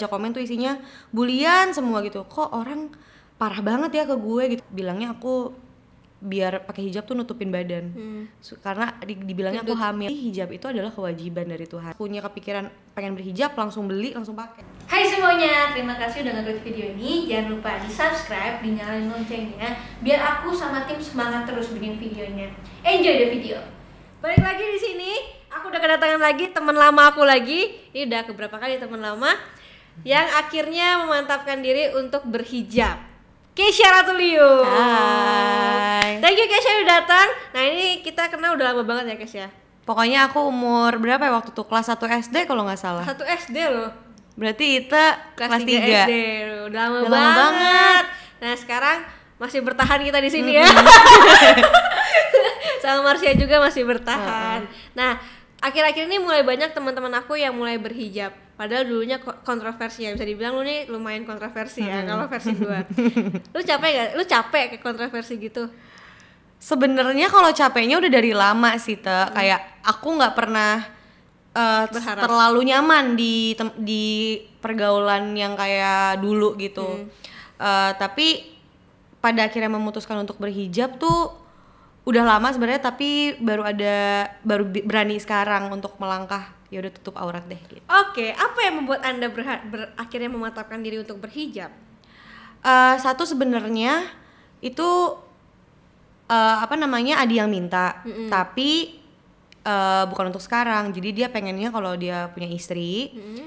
baca komen tuh isinya bulian semua gitu kok orang parah banget ya ke gue gitu bilangnya aku biar pakai hijab tuh nutupin badan hmm. karena di, dibilangnya aku hamil hijab itu adalah kewajiban dari Tuhan punya kepikiran pengen berhijab langsung beli langsung pakai Hai semuanya terima kasih udah nonton video ini jangan lupa di subscribe dinyalain loncengnya biar aku sama tim semangat terus bikin videonya enjoy the video balik lagi di sini aku udah kedatangan lagi teman lama aku lagi ini udah keberapa kali teman lama yang akhirnya memantapkan diri untuk berhijab. Keisha Ratuliu. Hai. Thank you Keisha udah datang. Nah, ini kita kenal udah lama banget ya, Keisha. Pokoknya aku umur berapa ya waktu itu kelas 1 SD kalau nggak salah. 1 SD loh. Berarti kita kelas, kelas 3, 3 SD. Udah lama, udah lama banget. Nah, sekarang masih bertahan kita di sini mm -hmm. ya. Sama Marsha juga masih bertahan. Uh Nah, akhir-akhir ini mulai banyak teman-teman aku yang mulai berhijab padahal dulunya kontroversi ya bisa dibilang lu nih lumayan kontroversi ya hmm. kalau versi gua lu capek gak lu capek kayak kontroversi gitu sebenarnya kalau capeknya udah dari lama sih te hmm. kayak aku nggak pernah uh, terlalu nyaman di di pergaulan yang kayak dulu gitu hmm. uh, tapi pada akhirnya memutuskan untuk berhijab tuh udah lama sebenarnya tapi baru ada baru berani sekarang untuk melangkah ya udah tutup aurat deh gitu. Oke, okay, apa yang membuat Anda berha- ber akhirnya mematapkan diri untuk berhijab? Uh, satu sebenarnya itu uh, apa namanya Adi yang minta, mm -hmm. tapi uh, bukan untuk sekarang. Jadi dia pengennya kalau dia punya istri mm -hmm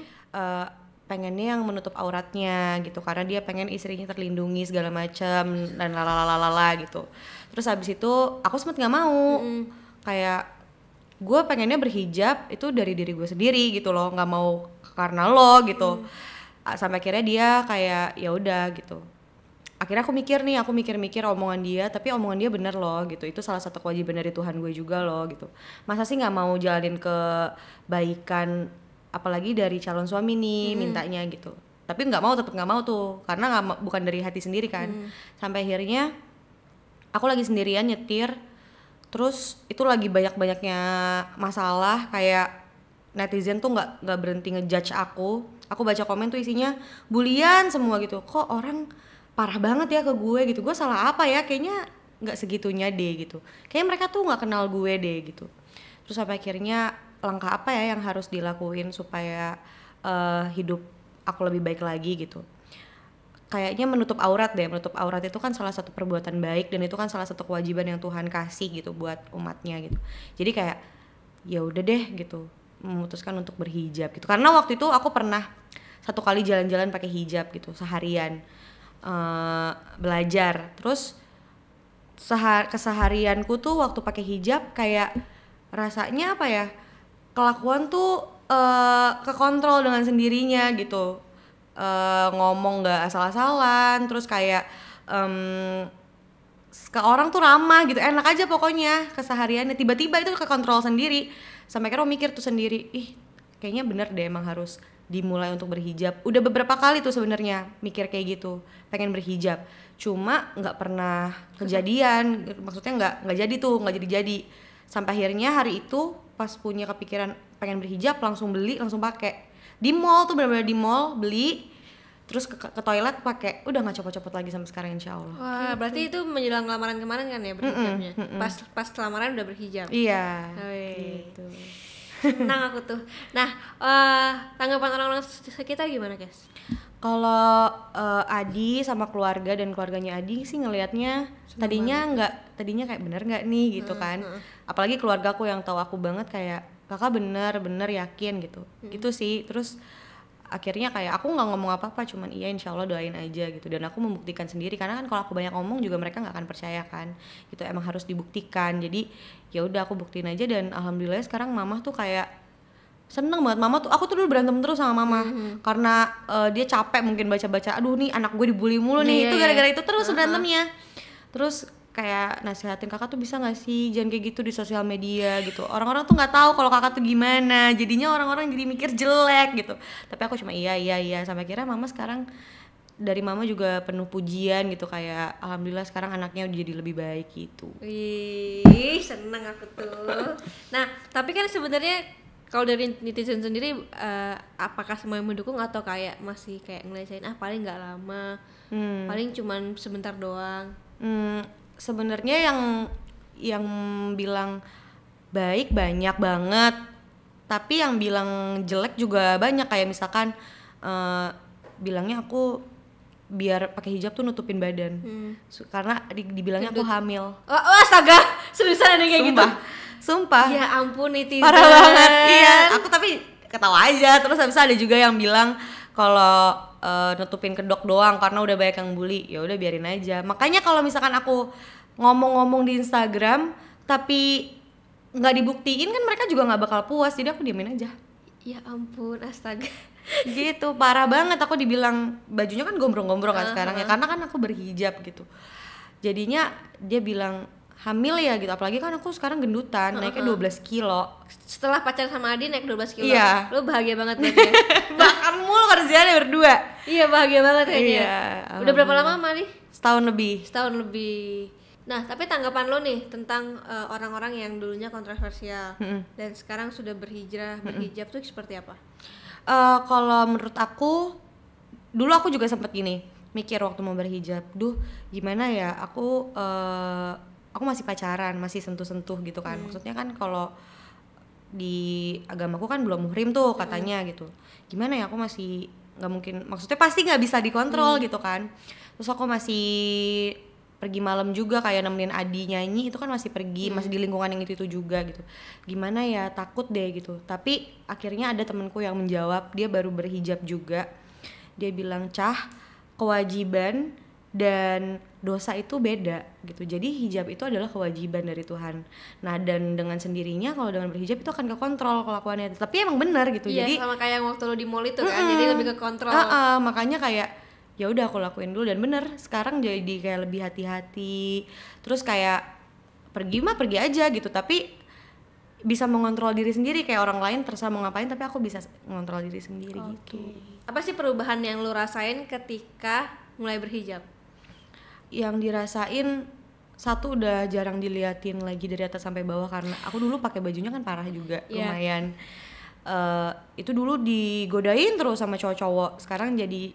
pengennya yang menutup auratnya gitu karena dia pengen istrinya terlindungi segala macam dan lalalalala gitu terus habis itu aku sempet nggak mau mm. kayak gue pengennya berhijab itu dari diri gue sendiri gitu loh nggak mau karena lo gitu mm. sampai akhirnya dia kayak ya udah gitu akhirnya aku mikir nih aku mikir-mikir omongan dia tapi omongan dia bener loh gitu itu salah satu kewajiban dari Tuhan gue juga loh gitu masa sih nggak mau jalanin kebaikan apalagi dari calon suami nih hmm. mintanya gitu tapi nggak mau tetap nggak mau tuh karena nggak bukan dari hati sendiri kan hmm. sampai akhirnya aku lagi sendirian nyetir terus itu lagi banyak banyaknya masalah kayak netizen tuh nggak nggak berhenti ngejudge aku aku baca komen tuh isinya bulian semua gitu kok orang parah banget ya ke gue gitu gue salah apa ya kayaknya nggak segitunya deh gitu kayaknya mereka tuh nggak kenal gue deh gitu terus sampai akhirnya langkah apa ya yang harus dilakuin supaya uh, hidup aku lebih baik lagi gitu kayaknya menutup aurat deh menutup aurat itu kan salah satu perbuatan baik dan itu kan salah satu kewajiban yang Tuhan kasih gitu buat umatnya gitu jadi kayak ya udah deh gitu memutuskan untuk berhijab gitu karena waktu itu aku pernah satu kali jalan-jalan pakai hijab gitu seharian uh, belajar terus sehar keseharianku tuh waktu pakai hijab kayak rasanya apa ya kelakuan tuh uh, kekontrol dengan sendirinya gitu uh, ngomong nggak asal-asalan terus kayak um, ke orang tuh ramah gitu enak aja pokoknya kesehariannya tiba-tiba itu kekontrol sendiri sampai kira mikir tuh sendiri ih kayaknya bener deh emang harus dimulai untuk berhijab udah beberapa kali tuh sebenarnya mikir kayak gitu pengen berhijab cuma nggak pernah kejadian maksudnya nggak nggak jadi tuh nggak jadi jadi sampai akhirnya hari itu pas punya kepikiran pengen berhijab langsung beli langsung pakai di mall tuh benar-benar di mall beli terus ke, ke toilet pakai udah nggak copot-copot lagi sama sekarang insya Allah wah gitu. berarti itu menjelang lamaran kemarin kan ya berhijabnya mm -mm, mm -mm. pas pas lamaran udah berhijab iya gitu senang aku tuh nah uh, tanggapan orang-orang sekitar gimana guys kalau uh, Adi sama keluarga dan keluarganya Adi sih ngelihatnya tadinya nggak tadinya kayak bener nggak nih gitu hmm, kan. Hmm. Apalagi keluarga aku yang tahu aku banget kayak kakak bener bener yakin gitu. Hmm. Gitu sih. Terus akhirnya kayak aku nggak ngomong apa-apa cuman iya insya Allah doain aja gitu dan aku membuktikan sendiri karena kan kalau aku banyak ngomong juga mereka nggak akan percaya kan gitu emang harus dibuktikan jadi ya udah aku buktiin aja dan alhamdulillah sekarang mamah tuh kayak seneng banget mama tuh aku tuh dulu berantem terus sama mama mm-hmm. karena uh, dia capek mungkin baca-baca aduh nih anak gue dibully mulu nih yeah, itu iya. gara-gara yeah. itu terus uh-huh. berantemnya terus kayak nasihatin kakak tuh bisa gak sih jangan kayak gitu di sosial media gitu orang-orang tuh nggak tahu kalau kakak tuh gimana jadinya orang-orang jadi mikir jelek gitu tapi aku cuma iya iya iya sampai kira mama sekarang dari mama juga penuh pujian gitu kayak alhamdulillah sekarang anaknya udah jadi lebih baik gitu. Wih seneng aku tuh. nah tapi kan sebenarnya kalau dari netizen sendiri uh, apakah semua mendukung atau kayak masih kayak ngelesain ah paling nggak lama hmm. paling cuman sebentar doang hmm, sebenarnya yang yang bilang baik banyak banget tapi yang bilang jelek juga banyak kayak misalkan uh, bilangnya aku biar pakai hijab tuh nutupin badan hmm. karena di, dibilangnya aku hamil oh, oh astaga seriusan ada yang kayak gitu? Sumpah. gitu Sumpah. Ya ampun netizen. Parah banget. Iya, aku tapi ketawa aja. Terus habis ada juga yang bilang kalau uh, nutupin kedok doang karena udah banyak yang bully. Ya udah biarin aja. Makanya kalau misalkan aku ngomong-ngomong di Instagram tapi nggak dibuktiin kan mereka juga nggak bakal puas. Jadi aku diamin aja. Ya ampun, astaga. gitu, parah banget aku dibilang bajunya kan gombrong-gombrong kan uh -huh. sekarang ya karena kan aku berhijab gitu. Jadinya dia bilang hamil ya gitu apalagi kan aku sekarang gendutan uh -huh. naiknya 12 kilo setelah pacaran sama Adi naik 12 kilo iya. lu bahagia banget berarti bahkan ya? mulu kerjaan berdua iya bahagia banget kayaknya ya? iya, udah berapa lama sama setahun lebih setahun lebih nah tapi tanggapan lo nih tentang eh, orang-orang uh, yang dulunya kontroversial mm -hmm. dan sekarang sudah berhijrah berhijab mm -hmm. tuh seperti apa? Uh, kalau menurut aku dulu aku juga sempet gini mikir waktu mau berhijab duh gimana ya aku uh, aku masih pacaran masih sentuh-sentuh gitu kan hmm. maksudnya kan kalau di agamaku kan belum muhrim tuh hmm. katanya hmm. gitu gimana ya aku masih nggak mungkin maksudnya pasti nggak bisa dikontrol hmm. gitu kan terus aku masih pergi malam juga kayak nemenin Adi nyanyi itu kan masih pergi hmm. masih di lingkungan yang itu itu juga gitu gimana ya takut deh gitu tapi akhirnya ada temenku yang menjawab dia baru berhijab juga dia bilang cah kewajiban dan dosa itu beda gitu. Jadi hijab itu adalah kewajiban dari Tuhan. Nah, dan dengan sendirinya kalau dengan berhijab itu akan kekontrol kelakuannya. Tapi emang benar gitu. Iya, jadi sama kayak yang waktu lu di mall itu kan, jadi lebih ke kontrol. Uh, uh, makanya kayak ya udah aku lakuin dulu dan bener sekarang jadi kayak lebih hati-hati. Terus kayak pergi mah pergi aja gitu, tapi bisa mengontrol diri sendiri kayak orang lain terserah mau ngapain tapi aku bisa mengontrol diri sendiri okay. gitu. Apa sih perubahan yang lu rasain ketika mulai berhijab? yang dirasain satu udah jarang diliatin lagi dari atas sampai bawah karena aku dulu pakai bajunya kan parah juga yeah. lumayan uh, itu dulu digodain terus sama cowok-cowok sekarang jadi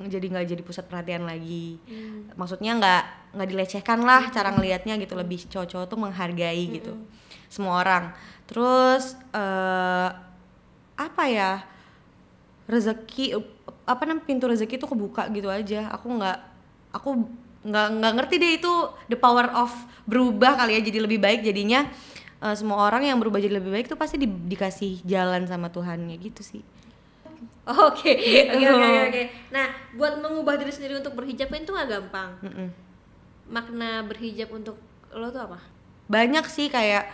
jadi nggak jadi pusat perhatian lagi mm. maksudnya nggak nggak dilecehkan lah mm. cara ngelihatnya gitu lebih cowok-cowok tuh menghargai mm gitu semua orang terus uh, apa ya rezeki apa namanya pintu rezeki tuh kebuka gitu aja aku nggak aku nggak nggak ngerti deh itu the power of berubah kali ya jadi lebih baik jadinya uh, semua orang yang berubah jadi lebih baik itu pasti di, dikasih jalan sama Tuhan ya gitu sih Oke, gitu. oke, oke, oke. Nah, buat mengubah diri sendiri untuk berhijab itu nggak gampang. Mm -mm. Makna berhijab untuk lo tuh apa? Banyak sih kayak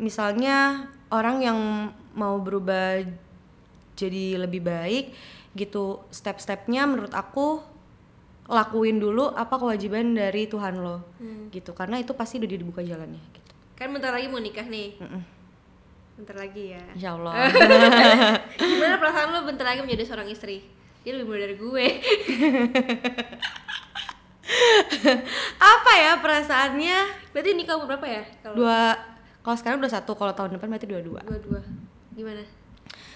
misalnya orang yang mau berubah jadi lebih baik gitu step-stepnya menurut aku lakuin dulu apa kewajiban dari Tuhan lo hmm. gitu karena itu pasti udah dibuka jalannya gitu. kan bentar lagi mau nikah nih mm -mm. bentar lagi ya Insya Allah gimana perasaan lo bentar lagi menjadi seorang istri dia lebih muda dari gue apa ya perasaannya berarti nikah umur berapa ya kalau dua kalau sekarang udah satu kalau tahun depan berarti dua dua dua dua gimana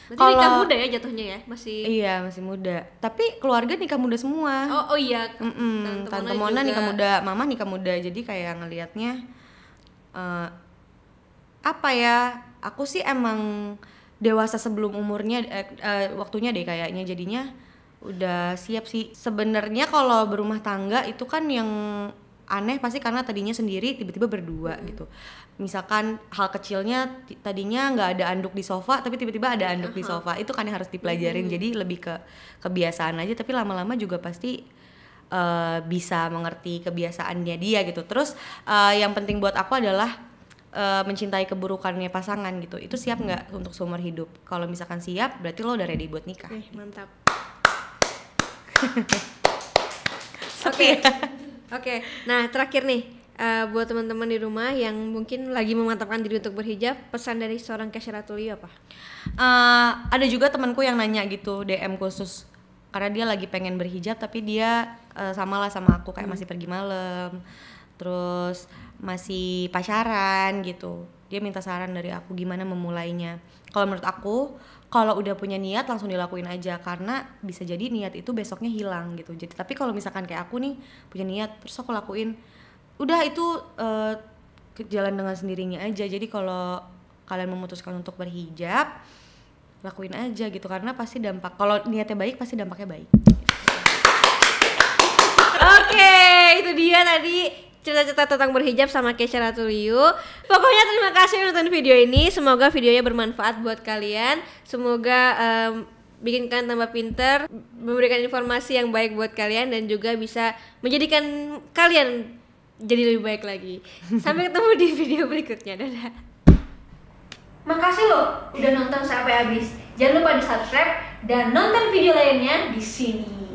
Berarti Kalo, nikah muda ya jatuhnya ya masih iya masih muda tapi keluarga nikah muda semua oh oh iya mm -mm. tante, mona, mona nikah muda mama nikah muda jadi kayak ngelihatnya uh, apa ya aku sih emang dewasa sebelum umurnya eh, eh, waktunya deh kayaknya jadinya udah siap sih sebenarnya kalau berumah tangga itu kan yang aneh pasti karena tadinya sendiri tiba-tiba berdua hmm. gitu misalkan hal kecilnya tadinya nggak ada anduk di sofa tapi tiba-tiba ada anduk uh di sofa itu kan yang harus dipelajarin hmm. jadi lebih ke kebiasaan aja tapi lama-lama juga pasti uh, bisa mengerti kebiasaannya dia gitu terus uh, yang penting buat aku adalah uh, mencintai keburukannya pasangan gitu itu siap nggak hmm. untuk seumur hidup kalau misalkan siap berarti lo udah ready buat nikah eh, mantap Oke. Okay. Ya? Oke, okay. nah terakhir nih uh, buat teman-teman di rumah yang mungkin lagi memantapkan diri untuk berhijab, pesan dari seorang Kesyaratuli apa? Uh, ada juga temanku yang nanya gitu DM khusus karena dia lagi pengen berhijab tapi dia uh, eh, samalah sama aku kayak hmm. masih pergi malam, terus masih pacaran gitu. Dia minta saran dari aku gimana memulainya. Kalau menurut aku kalau udah punya niat langsung dilakuin aja karena bisa jadi niat itu besoknya hilang gitu jadi tapi kalau misalkan kayak aku nih punya niat terus aku lakuin udah itu uh, jalan dengan sendirinya aja jadi kalau kalian memutuskan untuk berhijab lakuin aja gitu karena pasti dampak kalau niatnya baik pasti dampaknya baik Oke, okay, itu dia tadi cerita-cerita tentang berhijab sama Kesha Ratuliu. Pokoknya terima kasih nonton video ini. Semoga videonya bermanfaat buat kalian. Semoga um, bikin kalian tambah pinter, memberikan informasi yang baik buat kalian dan juga bisa menjadikan kalian jadi lebih baik lagi. Sampai ketemu di video berikutnya. Dadah. Makasih loh udah nonton sampai habis. Jangan lupa di subscribe dan nonton video lainnya di sini.